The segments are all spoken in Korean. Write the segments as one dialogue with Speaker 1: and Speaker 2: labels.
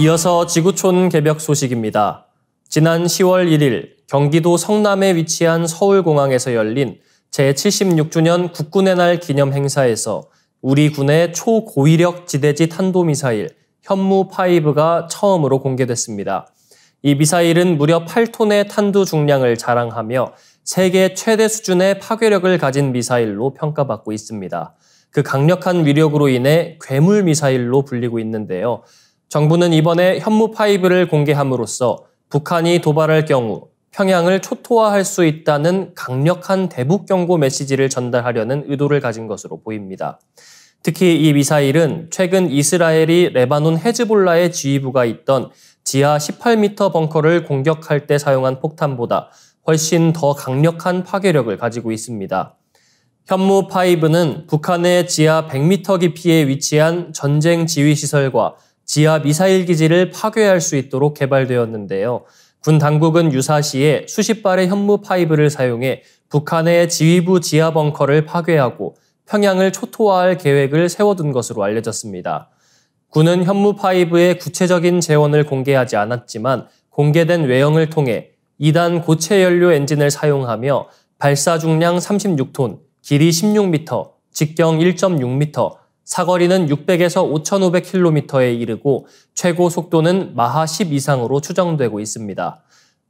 Speaker 1: 이어서 지구촌 개벽 소식입니다. 지난 10월 1일 경기도 성남에 위치한 서울공항에서 열린 제76주년 국군의 날 기념 행사에서 우리 군의 초고위력 지대지 탄도미사일 현무5가 처음으로 공개됐습니다. 이 미사일은 무려 8톤의 탄두 중량을 자랑하며 세계 최대 수준의 파괴력을 가진 미사일로 평가받고 있습니다. 그 강력한 위력으로 인해 괴물 미사일로 불리고 있는데요. 정부는 이번에 현무파이브를 공개함으로써 북한이 도발할 경우 평양을 초토화할 수 있다는 강력한 대북 경고 메시지를 전달하려는 의도를 가진 것으로 보입니다. 특히 이 미사일은 최근 이스라엘이 레바논 헤즈볼라의 지휘부가 있던 지하 18m 벙커를 공격할 때 사용한 폭탄보다 훨씬 더 강력한 파괴력을 가지고 있습니다. 현무5는 북한의 지하 100m 깊이에 위치한 전쟁 지휘시설과 지하 미사일 기지를 파괴할 수 있도록 개발되었는데요. 군 당국은 유사시에 수십 발의 현무 파이브를 사용해 북한의 지휘부 지하 벙커를 파괴하고 평양을 초토화할 계획을 세워둔 것으로 알려졌습니다. 군은 현무 파이브의 구체적인 재원을 공개하지 않았지만 공개된 외형을 통해 2단 고체 연료 엔진을 사용하며 발사 중량 36톤, 길이 16m, 직경 1.6m, 사거리는 600에서 5,500km에 이르고 최고 속도는 마하 10 이상으로 추정되고 있습니다.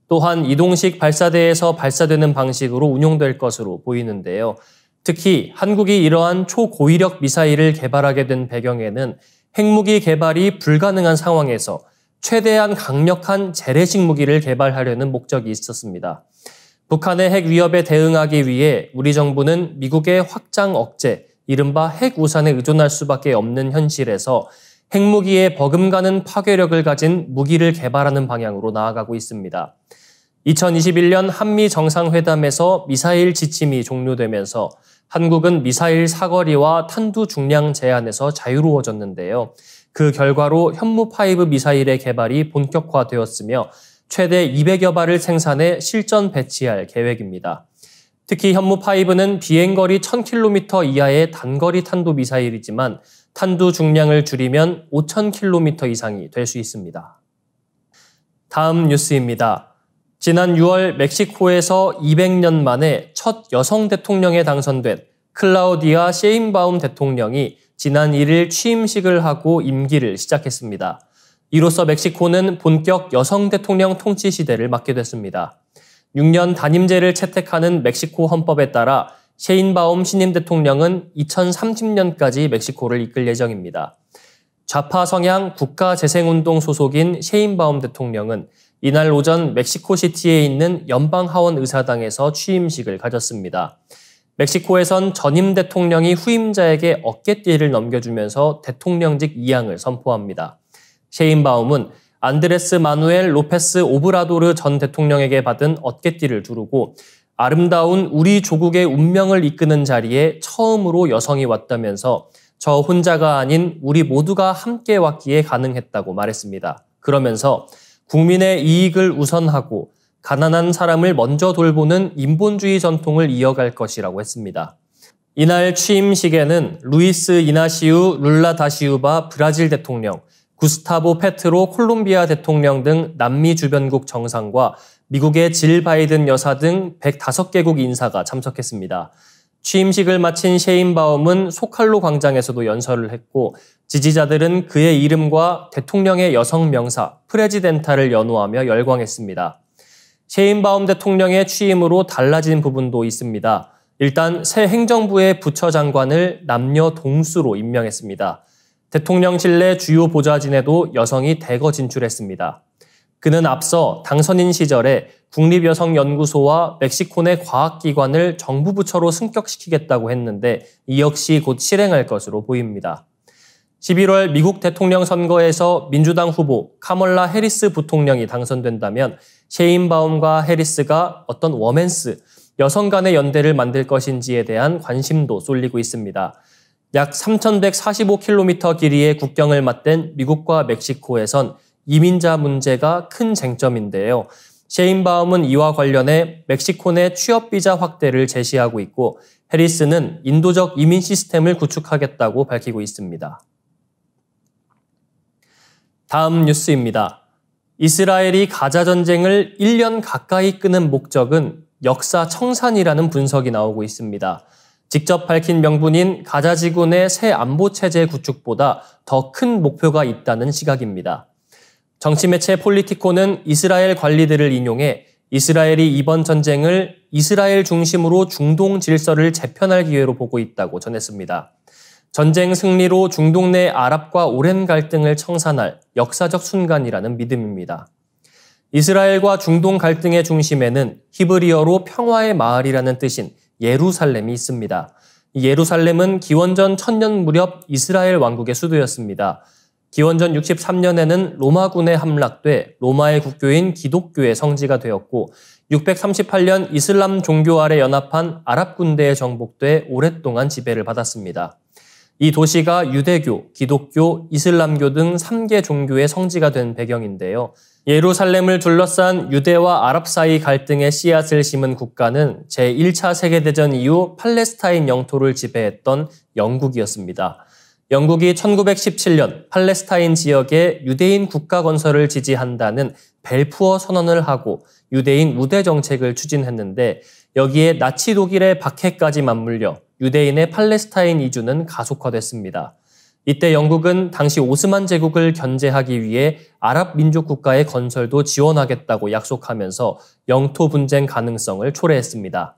Speaker 1: 또한 이동식 발사대에서 발사되는 방식으로 운용될 것으로 보이는데요. 특히 한국이 이러한 초고위력 미사일을 개발하게 된 배경에는 핵무기 개발이 불가능한 상황에서 최대한 강력한 재래식 무기를 개발하려는 목적이 있었습니다. 북한의 핵 위협에 대응하기 위해 우리 정부는 미국의 확장 억제, 이른바 핵 우산에 의존할 수밖에 없는 현실에서 핵무기에 버금가는 파괴력을 가진 무기를 개발하는 방향으로 나아가고 있습니다. 2021년 한미 정상회담에서 미사일 지침이 종료되면서 한국은 미사일 사거리와 탄두 중량 제한에서 자유로워졌는데요. 그 결과로 현무5 미사일의 개발이 본격화되었으며 최대 200여 발을 생산해 실전 배치할 계획입니다. 특히 현무5는 비행거리 1000km 이하의 단거리 탄도미사일이지만 탄두 중량을 줄이면 5000km 이상이 될 수 있습니다. 다음 뉴스입니다. 지난 6월 멕시코에서 200년 만에 첫 여성 대통령에 당선된 클라우디아 셰인바움 대통령이 지난 1일 취임식을 하고 임기를 시작했습니다. 이로써 멕시코는 본격 여성 대통령 통치 시대를 맞게 됐습니다. 6년 단임제를 채택하는 멕시코 헌법에 따라 셰인바움 신임 대통령은 2030년까지 멕시코를 이끌 예정입니다. 좌파 성향 국가재생운동 소속인 셰인바움 대통령은 이날 오전 멕시코시티에 있는 연방하원 의사당에서 취임식을 가졌습니다. 멕시코에선 전임 대통령이 후임자에게 어깨띠를 넘겨주면서 대통령직 이양을 선포합니다. 셰인바움은 안드레스 마누엘 로페스 오브라도르 전 대통령에게 받은 어깨띠를 두르고 아름다운 우리 조국의 운명을 이끄는 자리에 처음으로 여성이 왔다면서 저 혼자가 아닌 우리 모두가 함께 왔기에 가능했다고 말했습니다. 그러면서 국민의 이익을 우선하고 가난한 사람을 먼저 돌보는 인본주의 전통을 이어갈 것이라고 했습니다. 이날 취임식에는 루이스 이나시우 룰라 다시우바 브라질 대통령, 구스타보 페트로 콜롬비아 대통령 등 남미 주변국 정상과 미국의 질 바이든 여사 등 105개국 인사가 참석했습니다. 취임식을 마친 셰인바움은 소칼로 광장에서도 연설을 했고 지지자들은 그의 이름과 대통령의 여성 명사 프레지덴타를 연호하며 열광했습니다. 셰인바움 대통령의 취임으로 달라진 부분도 있습니다. 일단 새 행정부의 부처 장관을 남녀 동수로 임명했습니다. 대통령실 내 주요 보좌진에도 여성이 대거 진출했습니다. 그는 앞서 당선인 시절에 국립여성연구소와 멕시코내 과학기관을 정부 부처로 승격시키겠다고 했는데 이 역시 곧 실행할 것으로 보입니다. 11월 미국 대통령 선거에서 민주당 후보 카멀라 해리스 부통령이 당선된다면 셰인바움과 해리스가 어떤 워맨스, 여성 간의 연대를 만들 것인지에 대한 관심도 쏠리고 있습니다. 약 3,145km 길이의 국경을 맞댄 미국과 멕시코에선 이민자 문제가 큰 쟁점인데요. 셰인바움은 이와 관련해 멕시코 내 취업비자 확대를 제시하고 있고 해리스는 인도적 이민 시스템을 구축하겠다고 밝히고 있습니다. 다음 뉴스입니다. 이스라엘이 가자 전쟁을 1년 가까이 끄는 목적은 역사 청산이라는 분석이 나오고 있습니다. 직접 밝힌 명분인 가자 지구내 새 안보 체제 구축보다 더 큰 목표가 있다는 시각입니다. 정치 매체 폴리티코는 이스라엘 관리들을 인용해 이스라엘이 이번 전쟁을 이스라엘 중심으로 중동 질서를 재편할 기회로 보고 있다고 전했습니다. 전쟁 승리로 중동 내 아랍과 오랜 갈등을 청산할 역사적 순간이라는 믿음입니다. 이스라엘과 중동 갈등의 중심에는 히브리어로 평화의 마을이라는 뜻인 예루살렘이 있습니다. 예루살렘은 기원전 1000년 무렵 이스라엘 왕국의 수도였습니다. 기원전 63년에는 로마군에 함락돼 로마의 국교인 기독교의 성지가 되었고 638년 이슬람 종교 아래 연합한 아랍 군대에 정복돼 오랫동안 지배를 받았습니다. 이 도시가 유대교, 기독교, 이슬람교 등 3개 종교의 성지가 된 배경인데요. 예루살렘을 둘러싼 유대와 아랍 사이 갈등의 씨앗을 심은 국가는 제1차 세계대전 이후 팔레스타인 영토를 지배했던 영국이었습니다. 영국이 1917년 팔레스타인 지역에 유대인 국가 건설을 지지한다는 벨푸어 선언을 하고 유대인 우대 정책을 추진했는데 여기에 나치 독일의 박해까지 맞물려 유대인의 팔레스타인 이주는 가속화됐습니다. 이때 영국은 당시 오스만 제국을 견제하기 위해 아랍 민족 국가의 건설도 지원하겠다고 약속하면서 영토 분쟁 가능성을 초래했습니다.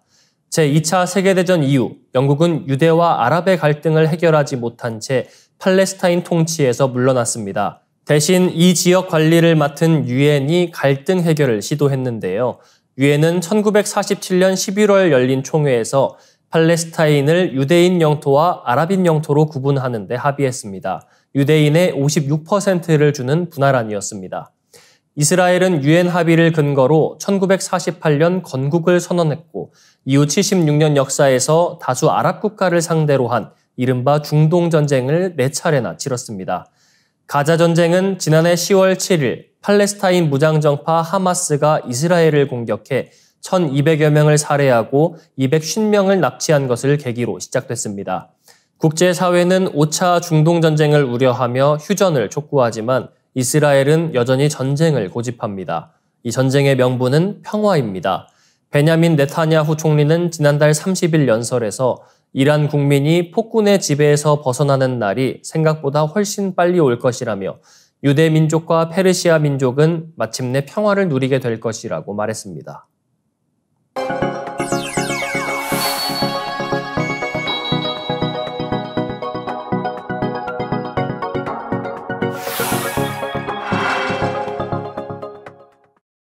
Speaker 1: 제2차 세계대전 이후 영국은 유대와 아랍의 갈등을 해결하지 못한 채 팔레스타인 통치에서 물러났습니다. 대신 이 지역 관리를 맡은 유엔이 갈등 해결을 시도했는데요. 유엔은 1947년 11월 열린 총회에서 팔레스타인을 유대인 영토와 아랍인 영토로 구분하는 데 합의했습니다. 유대인의 56%를 주는 분할안이었습니다. 이스라엘은 유엔 합의를 근거로 1948년 건국을 선언했고 이후 76년 역사에서 다수 아랍 국가를 상대로 한 이른바 중동 전쟁을 네 차례나 치렀습니다. 가자 전쟁은 지난해 10월 7일 팔레스타인 무장정파 하마스가 이스라엘을 공격해 1200여 명을 살해하고 250명을 납치한 것을 계기로 시작됐습니다. 국제사회는 5차 중동전쟁을 우려하며 휴전을 촉구하지만 이스라엘은 여전히 전쟁을 고집합니다. 이 전쟁의 명분은 평화입니다. 베냐민 네타냐후 총리는 지난달 30일 연설에서 이란 국민이 폭군의 지배에서 벗어나는 날이 생각보다 훨씬 빨리 올 것이라며 유대 민족과 페르시아 민족은 마침내 평화를 누리게 될 것이라고 말했습니다.